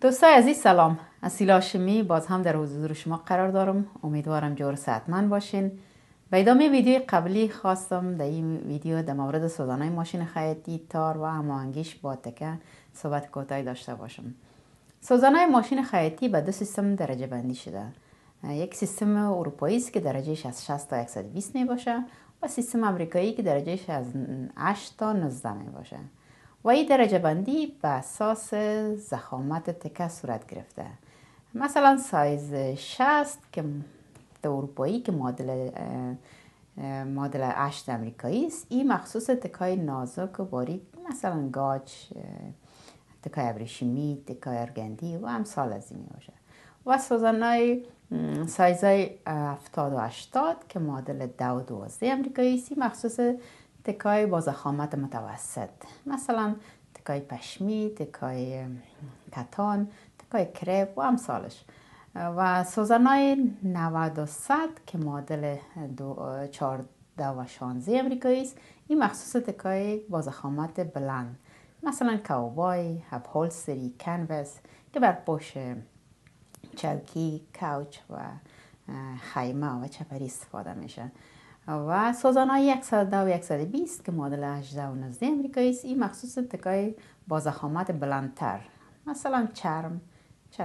دوستای عزیز سلام سیلا شمی باز هم در حضور شما قرار دارم امیدوارم جور صحتمند باشین به ادامه ویدیو قبلی خواستم در این ویدیو در مورد سوزانای ماشین خیاطی تار و هماهنگیش با تکه صحبت کوتاهی داشته باشم سوزانای ماشین خیاطی به دو سیستم درجه بندی شده یک سیستم اروپایی است که درجهش از 60 تا 120 می باشه و سیستم آمریکایی که درجهش از 8 تا 19 می باشه و این درجه بندی به اساس زخامت تکه صورت گرفته مثلا سایز 60 که اروپایی که مدل مدل 8 امریکایی است این مخصوص تکای نازک و باریک مثلا گاچ تکای ابریشمی تکای ارگندی و امثال از این باشه و سوزنای سایزای 70 و 80 که مدل 10 و 12 امریکایی است مخصوص تکای با زخامت متوسط مثلا تکای پشمی، تکای کتان، تکای کرپ و امثالش و سوزنای 90 و 100 که معادل 14 و 16 امریکایی است این مخصوص تکای با زخامت بلند مثلا هول سری کنوس که بر پوش چوکی، کاوچ و خیمه و چپری استفاده میشه و سازان 110 و 120 که مدل 18 و 19 امریکایی است این مخصوص تکای با بلندتر مثلا چرم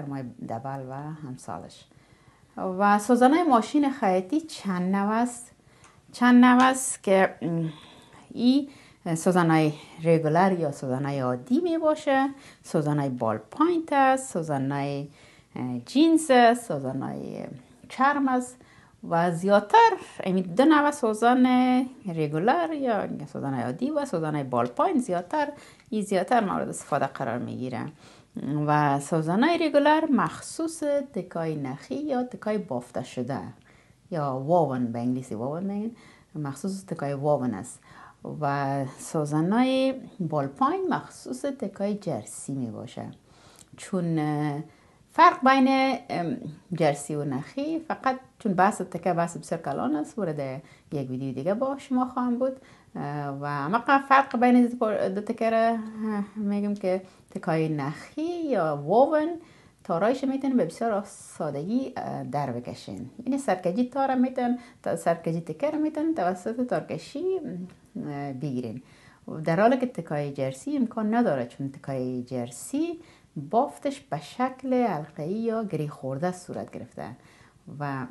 های دبل و همسالش و های ماشین خیاطی چند نو است چند نو است که این های ریگولر یا های عادی می باشه های بال پاینت است های جینز است های چرم است و زیادتر امی دو نوع سوزان ریگولر یا سوزان عادی و سوزان بالپاین زیادتر این زیادتر مورد استفاده قرار میگیره و سوزان ریگولر مخصوص تکای نخی یا تکای بافته شده یا واون به انگلیسی واون میگن مخصوص تکای واون است و های بالپاین مخصوص تکای جرسی می باشه چون فرق بین جرسی و نخی فقط چون بحث تکه بحث بسیار کلان است وارد یک ویدیو دیگه با شما خواهم بود و مقا فرق بین دو تکه میگم که تکای نخی یا وون تارایش میتونه به بسیار سادگی در بکشین یعنی سرکجی تار میتون سرکجی تکه را میتون توسط تارکشی بگیرین در حالی که تکای جرسی امکان نداره چون تکای جرسی بافتش به شکل حلقه یا گری خورده صورت گرفته و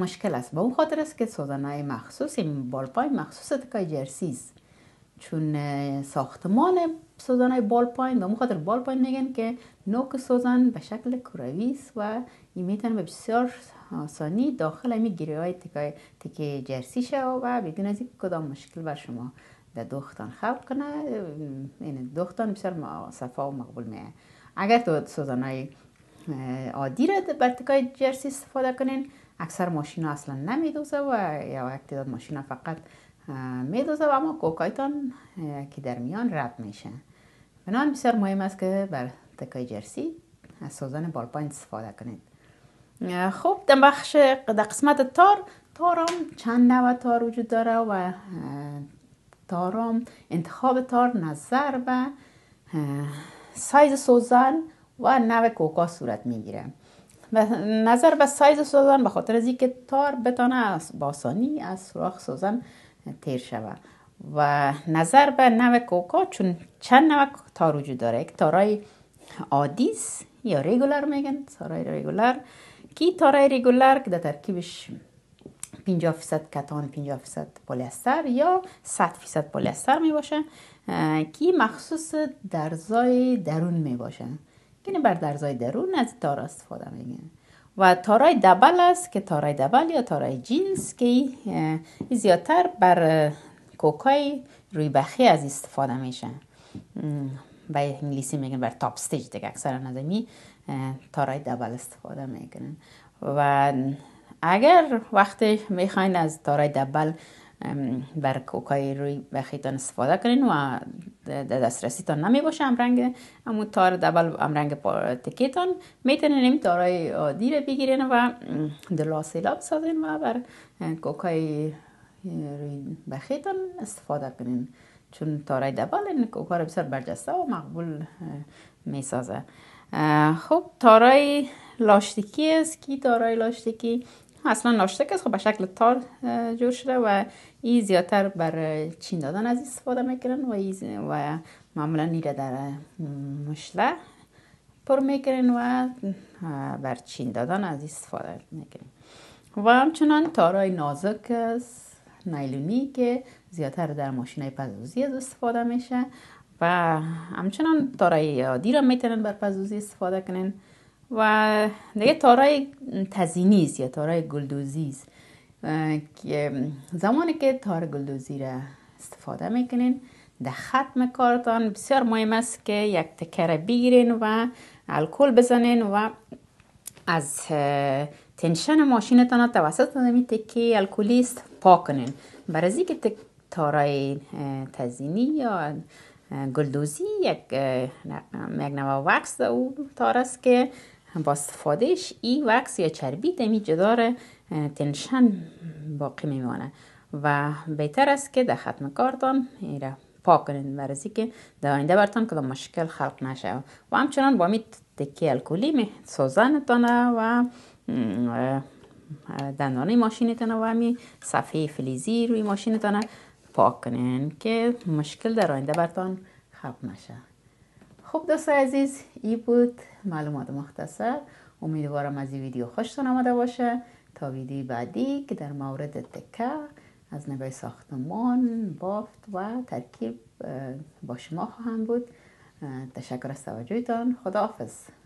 مشکل است به اون خاطر است که های مخصوص این یعنی بالپای مخصوص تکای جرسی است چون ساختمان سوزنه بالپاین به خاطر بالپاین میگن که نوک سوزن به شکل کروی است و این میتونه به بسیار آسانی داخل همی گیری های تکه جرسی شه و بدون از کدام مشکل بر شما به دختان خلق کنه این یعنی دختان بسیار صفا و مقبول میه اگر تو های عادی را بر تکای جرسی استفاده کنین اکثر ماشین اصلا نمیدوزه و یا داد ماشین فقط میدوزه و اما کوکایتان که در میان رد میشه بنابراین بسیار مهم است که بر تکای جرسی از سوزن بالپاین استفاده کنید خب در بخش در قسمت تار تار هم چند نوع تار وجود داره و تارم انتخاب تار نظر به سایز سوزن و نو کوکا صورت میگیره نظر به سایز سوزن به خاطر از که تار بتانه از باسانی از سوراخ سوزن تیر شوه و نظر به نو کوکا چون چند نو تار وجود داره یک تارای عادیس یا ریگولر میگن تارای ریگولر کی تارای ریگولر که در ترکیبش 50 فیصد کتان 50 فیصد پولیستر یا 100 فیصد پولیستر می باشه که مخصوص درزای درون می باشه یعنی بر درزای درون از تار استفاده می و تارای دبل است که تارای دبل یا تارای جینز که زیادتر بر کوکای روی بخی از استفاده میشه به انگلیسی میگن بر تاپ ستیج دیگه اکثر نظامی تارای دبل استفاده میکنن و اگر وقتی میخواین از تارای دبل بر کوکای روی بخیتان استفاده کنین و دسترسیتان نمی باشه هم رنگ تار دبل هم رنگ تکیتان میتونین این تارای عادی رو بگیرین و دلا سیلاب سازین و بر کوکای روی بخیتان استفاده کنین چون تارای دبل این کوکا رو بسیار برجسته و مقبول میسازه خب تارای لاستیکی است کی تارای لاستیکی اصلا ناشته که خب به شکل تار جور شده و ای زیادتر بر چین دادن از استفاده میکنن و ای و معمولا نیره در مشله پر میکنن و بر چین دادن از استفاده میکنن و همچنان تارای نازک است نایلونی که زیادتر در ماشین پزوزی از استفاده میشه و همچنان تارای عادی را میتونن بر پزوزی استفاده کنن و دیگه تارای تزینی است یا تارای گلدوزی است که زمانی که تار گلدوزی را استفاده میکنین در ختم کارتان بسیار مهم است که یک تکر بگیرین و الکل بزنین و از تنشن ماشینتان را توسط این تکه الکلی است پاک کنین که تارای تزینی یا گلدوزی یک یک و وکس او تار است که با استفادهش ای وکس یا چربی دمی جدار تنشن باقی میمانه و بهتر است که در ختم کارتان ایره پاک کنید برزی که در آینده برتان کدام مشکل خلق نشه و همچنان با می تکی الکلی می سوزنتانه و دندانه ماشینتانه و همی صفحه فلیزی روی ماشینتانه پاک کنین که مشکل در آینده برتان خلق نشه خب دوست عزیز ای بود معلومات مختصر امیدوارم از این ویدیو خوشتون آمده باشه تا ویدیو بعدی که در مورد تکه از نگاه ساختمان بافت و ترکیب با شما خواهم بود تشکر از توجهتان خداحافظ